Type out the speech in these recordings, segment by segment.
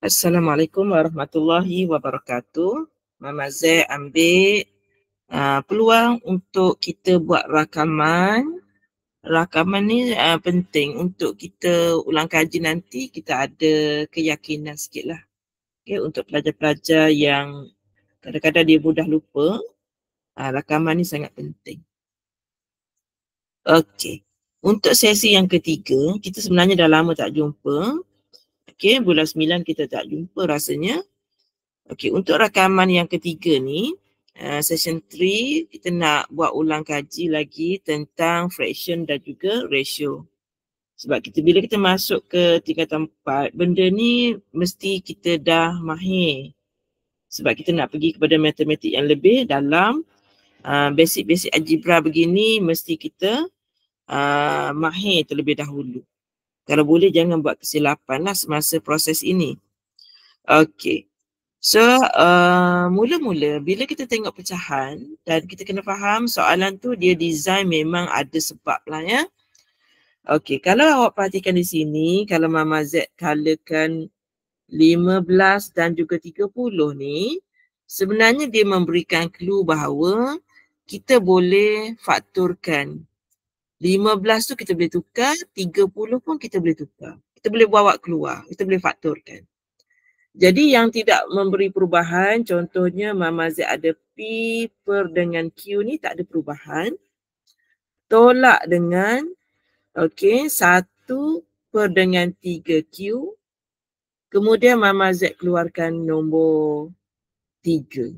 Assalamualaikum warahmatullahi wabarakatuh. Mama Z ambil uh, peluang untuk kita buat rakaman. Rakaman ni uh, penting untuk kita ulang kaji nanti kita ada keyakinan sikit lah. Okay, untuk pelajar-pelajar yang kadang-kadang dia mudah lupa, uh, rakaman ni sangat penting. Okey, untuk sesi yang ketiga, kita sebenarnya dah lama tak jumpa. Okey, bulan sembilan kita tak jumpa rasanya. Okey, untuk rakaman yang ketiga ni, uh, session three kita nak buat ulang kaji lagi tentang fraction dan juga ratio. Sebab kita bila kita masuk ke tingkatan empat, benda ni mesti kita dah mahir. Sebab kita nak pergi kepada matematik yang lebih dalam eh, basic-basic uh, algebra begini mesti kita uh, mahir terlebih dahulu kalau boleh jangan buat kesilapan lah semasa proses ini. Okey. So uh, mula-mula bila kita tengok pecahan dan kita kena faham soalan tu dia design memang ada sebab lah ya. Okey, kalau awak perhatikan di sini, kalau Mama Z kalakan 15 dan juga 30 ni, sebenarnya dia memberikan clue bahawa kita boleh fakturkan 15 tu kita boleh tukar, 30 pun kita boleh tukar. Kita boleh bawa keluar, kita boleh fakturkan. Jadi yang tidak memberi perubahan, contohnya Mama Z ada P per dengan Q ni tak ada perubahan. Tolak dengan, okay, 1 per dengan 3Q. Kemudian Mama Z keluarkan nombor 3.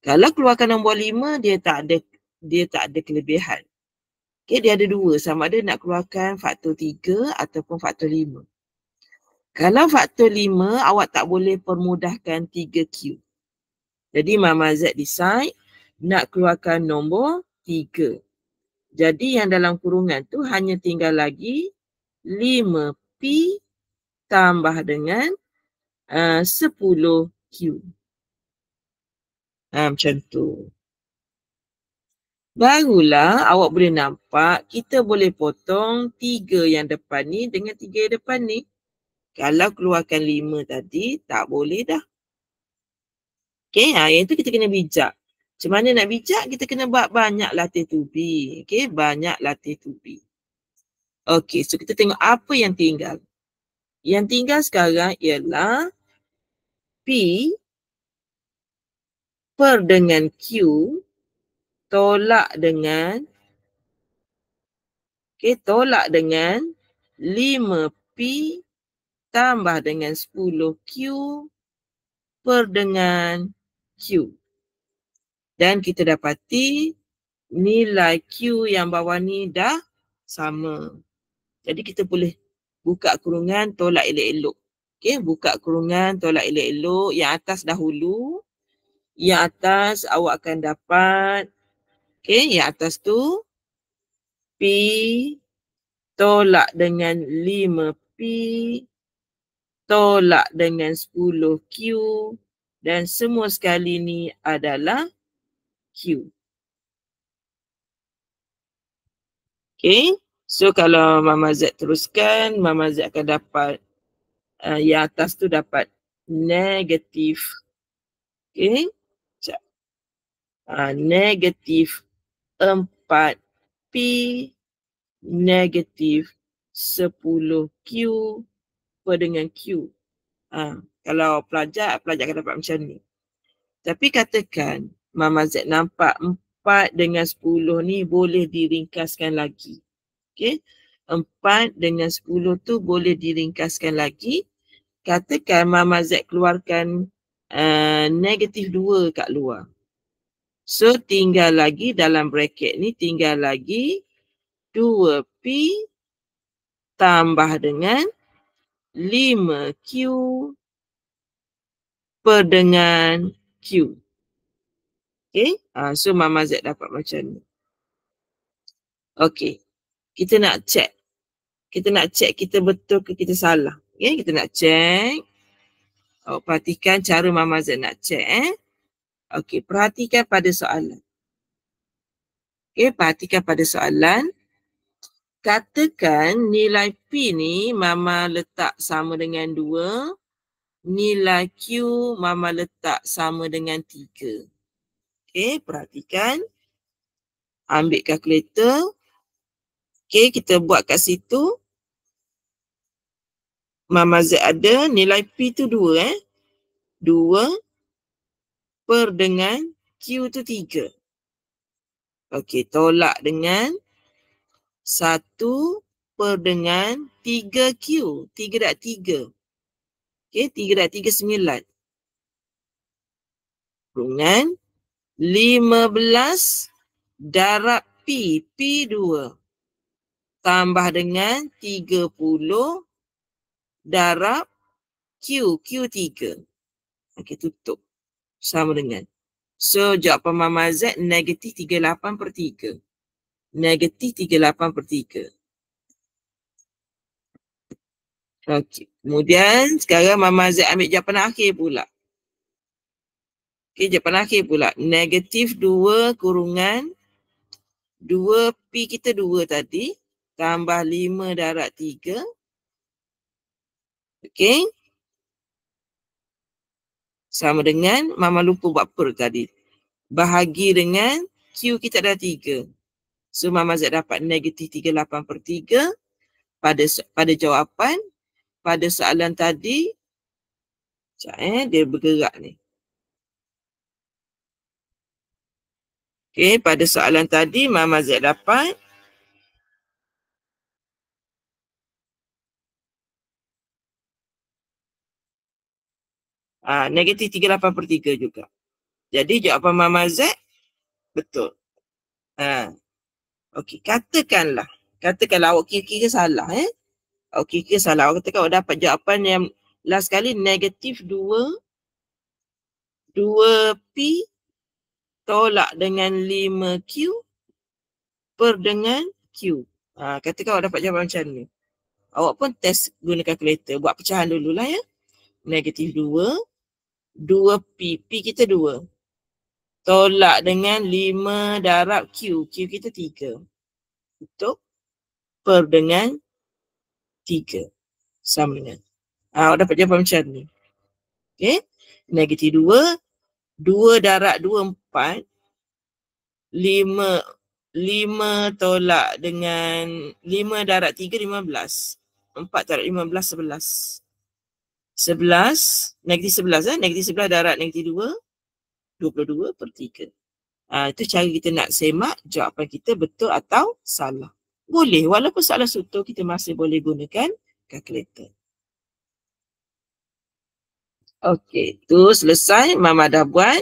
Kalau keluarkan nombor 5, dia tak ada dia tak ada kelebihan. Okay, ya, dia ada dua sama ada nak keluarkan faktor tiga ataupun faktor lima. Kalau faktor lima, awak tak boleh permudahkan tiga Q. Jadi Mama Z decide nak keluarkan nombor tiga. Jadi yang dalam kurungan tu hanya tinggal lagi lima p tambah dengan eh, sepuluh q Ha, macam tu. Barulah awak boleh nampak kita boleh potong tiga yang depan ni dengan tiga yang depan ni. Kalau keluarkan lima tadi, tak boleh dah. Okay, ha, yang tu kita kena bijak. Macam mana nak bijak? Kita kena buat banyak latih tubi. Okay, banyak latih tubi. Okay, so kita tengok apa yang tinggal. Yang tinggal sekarang ialah P per dengan Q tolak dengan Okey, tolak dengan 5P tambah dengan 10Q per dengan Q. Dan kita dapati nilai Q yang bawah ni dah sama. Jadi kita boleh buka kurungan tolak elok-elok. okay buka kurungan tolak elok-elok. Yang atas dahulu. Yang atas awak akan dapat 0.5. Okey, yang atas tu P tolak dengan 5P tolak dengan 10Q dan semua sekali ni adalah Q. Okey, so kalau Mama Z teruskan, Mama Z akan dapat uh, yang atas tu dapat negatif. Okey, sekejap. Uh, negatif Empat p negatif sepuluh q per dengan Q. Ha, kalau pelajar, pelajar akan dapat macam ni. Tapi katakan Mama Z nampak empat dengan sepuluh ni boleh diringkaskan lagi. Okey, empat dengan sepuluh tu boleh diringkaskan lagi. Katakan Mama Z keluarkan uh, negatif dua kat luar. So tinggal lagi dalam bracket ni tinggal lagi 2P tambah dengan 5Q per dengan Q. Okay. Ah, so Mama Z dapat macam ni. Okay. Kita nak check. Kita nak check kita betul ke kita salah. Okay. Kita nak check. Oh, perhatikan cara Mama Z nak check eh. Okey, perhatikan pada soalan. Okey, perhatikan pada soalan. Katakan nilai P ni mama letak sama dengan 2. Nilai Q mama letak sama dengan 3. Okey, perhatikan. Ambil kalkulator. Okey, kita buat kat situ. Mama Z ada nilai P tu 2 eh. 2 per dengan Q tu 3. Okey, tolak dengan 1 per dengan 3Q. 3 dat 3. Okey, 3 dat 3, 9. Dengan 15 darab P, P2. Tambah dengan 30 darab Q, Q3. Okey, tutup sama dengan. So jawapan Mama Z negatif 38 per 3. Negatif 38 per 3. Okey. Kemudian sekarang Mama Z ambil jawapan akhir pula. Okey jawapan akhir pula. Negatif 2 kurungan 2 pi kita 2 tadi tambah 5 darat 3. Okey. Sama dengan mama lupa buat per tadi. Bahagi dengan Q kita ada tiga. So mama Z dapat negatif 38 per 3 pada pada jawapan pada soalan tadi. Sekejap eh, dia bergerak ni. Okay, pada soalan tadi Mama Z dapat uh, negatif 38 per 3 juga. Jadi jawapan Mama Z betul. Ha. Okey, katakanlah. Katakanlah awak kira-kira salah. Eh? Awak kira-kira salah. Awak katakan awak dapat jawapan yang last kali negatif 2 2P tolak dengan 5Q per dengan Q. Ha, katakan awak dapat jawapan macam ni. Awak pun test gunakan kalkulator. Buat pecahan dululah ya. Negatif Dua p P kita dua Tolak dengan lima darab Q. Q kita tiga Itu per dengan tiga Sama dengan. Ah, dapat jawapan macam ni. Okay. Negatif dua dua darab dua empat lima lima tolak dengan lima darab tiga lima belas empat darab lima belas sebelas. Sebelas negatif sebelas eh, negatif 11 darat negatif dua dua puluh dua per tiga. Uh, itu cara kita nak semak jawapan kita betul atau salah. Boleh, walaupun salah satu kita masih boleh gunakan kalkulator. Okey, tu selesai. Mama dah buat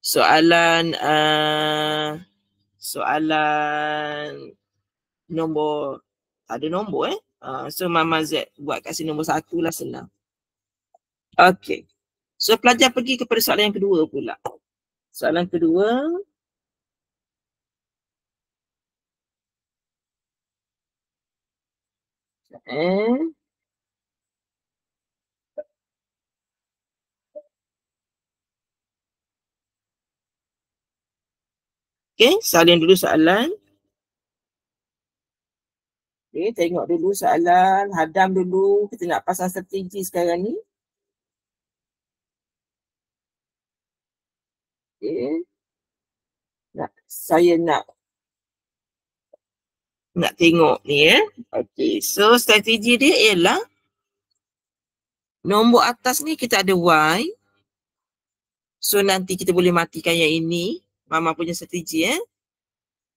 soalan uh, soalan nombor, ada nombor eh. Uh, so Mama Z buat kat sini nombor satu lah senang. Okey. So pelajar pergi kepada soalan yang kedua pula. Soalan kedua. Eh. Okey, salin dulu soalan. okay, tengok dulu soalan, hadam dulu. Kita nak pasang strategi sekarang ni. Nak, saya nak nak tengok ni ya. Eh. Okey. So strategi dia ialah nombor atas ni kita ada Y. So nanti kita boleh matikan yang ini. Mama punya strategi Eh.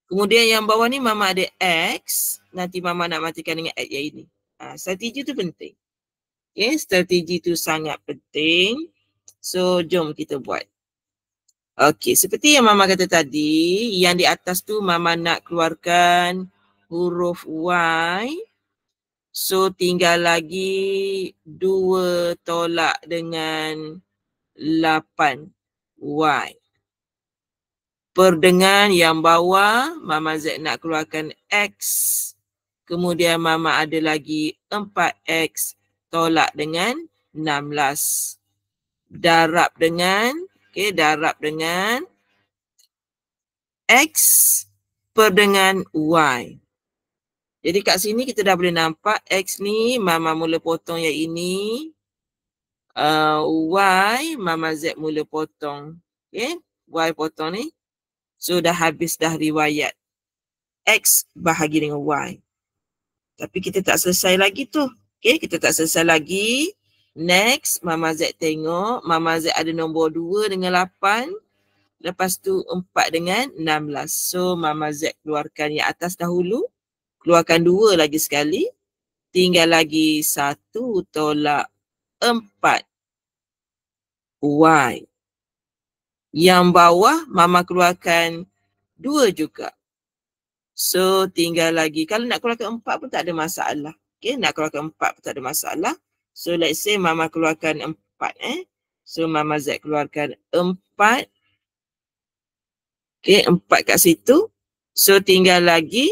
Kemudian yang bawah ni Mama ada X. Nanti Mama nak matikan dengan X yang ini. Ha, strategi tu penting. Okay, strategi tu sangat penting. So, jom kita buat. Okey, seperti yang Mama kata tadi, yang di atas tu Mama nak keluarkan huruf Y. So tinggal lagi dua tolak dengan lapan Y. Perdengan yang bawah, Mama Z nak keluarkan X. Kemudian Mama ada lagi empat x tolak dengan enam belas Darab dengan 8. Okey, darab dengan X per dengan Y. Jadi kat sini kita dah boleh nampak X ni mama mula potong yang ini. Uh, y mama Z mula potong. Okay. Y potong ni. sudah so, habis dah riwayat. X bahagi dengan Y. Tapi kita tak selesai lagi tu. Okey, Kita tak selesai lagi. Next, Mama Z tengok. Mama Z ada nombor 2 dengan 8. Lepas tu 4 dengan 16. So, Mama Z keluarkan yang atas dahulu. Keluarkan 2 lagi sekali. Tinggal lagi 1 tolak 4. Y. Yang bawah, Mama keluarkan 2 juga. So, tinggal lagi. Kalau nak keluarkan 4 pun tak ada masalah. Okay, nak keluarkan 4 pun tak ada masalah. So let's say mama keluarkan empat eh. So mama Z keluarkan empat. Okay empat kat situ. So tinggal lagi.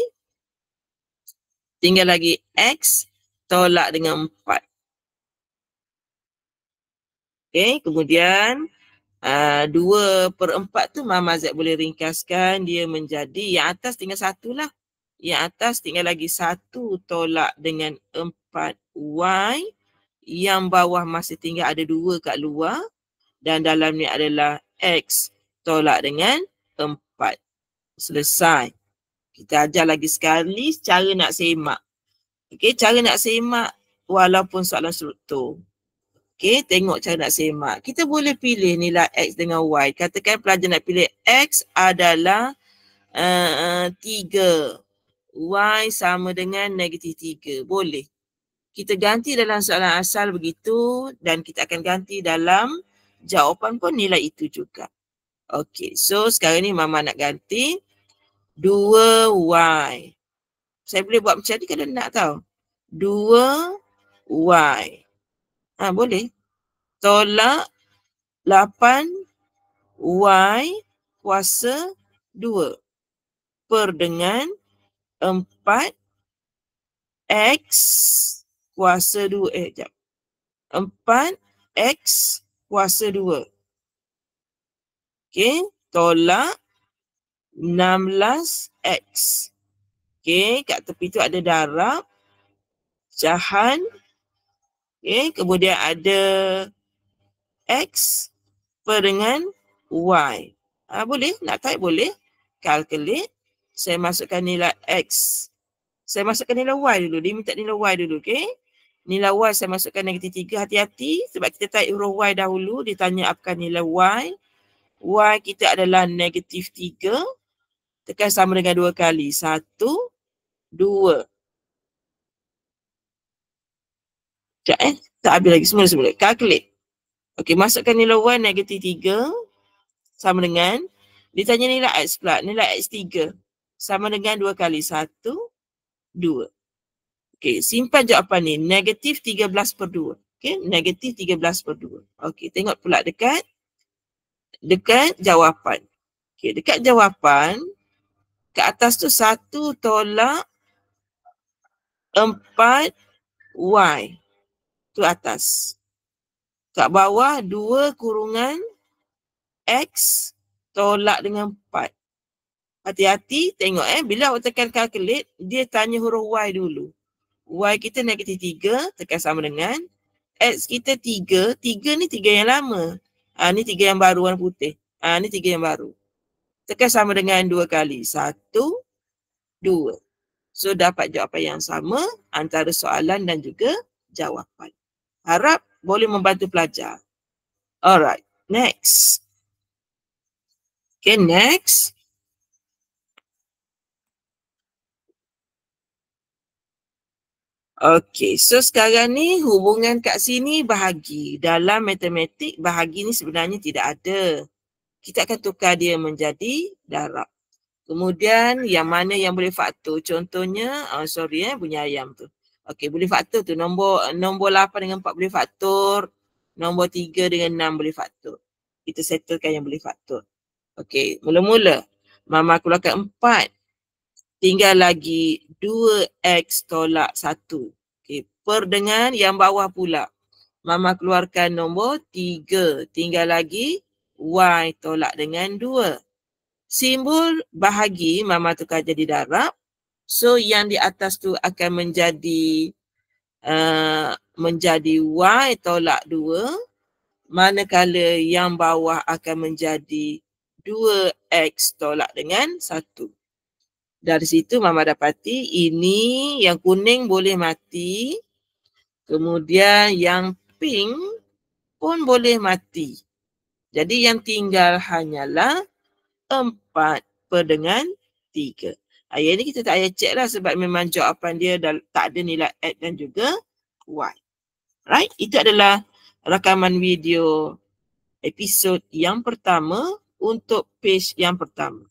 Tinggal lagi X tolak dengan empat. Okay kemudian uh, dua per empat tu mama Z boleh ringkaskan dia menjadi yang atas tinggal satu lah. Yang atas tinggal lagi satu tolak dengan empat Y yang bawah masih tinggal ada dua kat luar dan dalam ni adalah X tolak dengan empat Selesai. Kita ajar lagi sekali cara nak semak. Okey, cara nak semak walaupun soalan struktur. Okey, tengok cara nak semak. Kita boleh pilih nilai X dengan Y. Katakan pelajar nak pilih X adalah uh, Y sama dengan negatif tiga Boleh kita ganti dalam soalan asal begitu dan kita akan ganti dalam jawapan pun nilai itu juga. Okey, so sekarang ni Mama nak ganti 2Y. Saya boleh buat macam ni kalau nak tahu. 2Y. Ha, boleh. Tolak 8Y kuasa 2 per dengan 4X kuasa kuasa 2. Eh, jap. 4 X kuasa 2. Okey, tolak 16 X. Okey, kat tepi tu ada darab. Jahan. Okey, kemudian ada X per dengan Y. Ha, boleh, nak tak boleh. Calculate. Saya masukkan nilai X. Saya masukkan nilai Y dulu. Dia minta nilai Y dulu, okey nilai Y saya masukkan negatif 3. Hati-hati sebab kita taip huruf Y dahulu. Dia tanya apakah nilai Y. Y kita adalah negatif 3. Tekan sama dengan dua kali. Satu, dua. Sekejap eh. Tak habis lagi. Semula-semula. Calculate. Okey, masukkan nilai Y negatif 3. Sama dengan. Dia tanya nilai X pula. Nilai X 3. Sama dengan dua kali. Satu, dua. Okey, simpan jawapan ni. Negatif 13 per 2. Okey, negatif 13 per 2. Okey, tengok pula dekat. Dekat jawapan. Okey, dekat jawapan. Ke atas tu 1 tolak 4 Y. Tu atas. Kat bawah 2 kurungan X tolak dengan 4. Hati-hati tengok eh. Bila awak tekan calculate, dia tanya huruf Y dulu. Y kita negatif 3 tekan sama dengan X kita 3. 3 ni 3 yang lama. Ha, ni 3 yang baru warna putih. Ha, ni 3 yang baru. Tekan sama dengan 2 kali. 1, 2. So dapat jawapan yang sama antara soalan dan juga jawapan. Harap boleh membantu pelajar. Alright. Next. Okay, next. Okey, so sekarang ni hubungan kat sini bahagi. Dalam matematik, bahagi ni sebenarnya tidak ada. Kita akan tukar dia menjadi darab. Kemudian yang mana yang boleh faktor? Contohnya, oh sorry eh, bunyi ayam tu. Okey, boleh faktor tu. Nombor nombor 8 dengan 4 boleh faktor. Nombor 3 dengan 6 boleh faktor. Kita settlekan yang boleh faktor. Okey, mula-mula. Mama aku lakukan tinggal lagi 2x tolak 1. Okay. Per dengan yang bawah pula. Mama keluarkan nombor 3. Tinggal lagi y tolak dengan 2. Simbol bahagi mama tukar jadi darab. So yang di atas tu akan menjadi uh, menjadi y tolak 2. Manakala yang bawah akan menjadi 2x tolak dengan 1. Dari situ mama dapati ini yang kuning boleh mati. Kemudian yang pink pun boleh mati. Jadi yang tinggal hanyalah empat per dengan tiga. Ayat ini kita tak payah check lah sebab memang jawapan dia dah, tak ada nilai add dan juga Y. Right? Itu adalah rakaman video episod yang pertama untuk page yang pertama.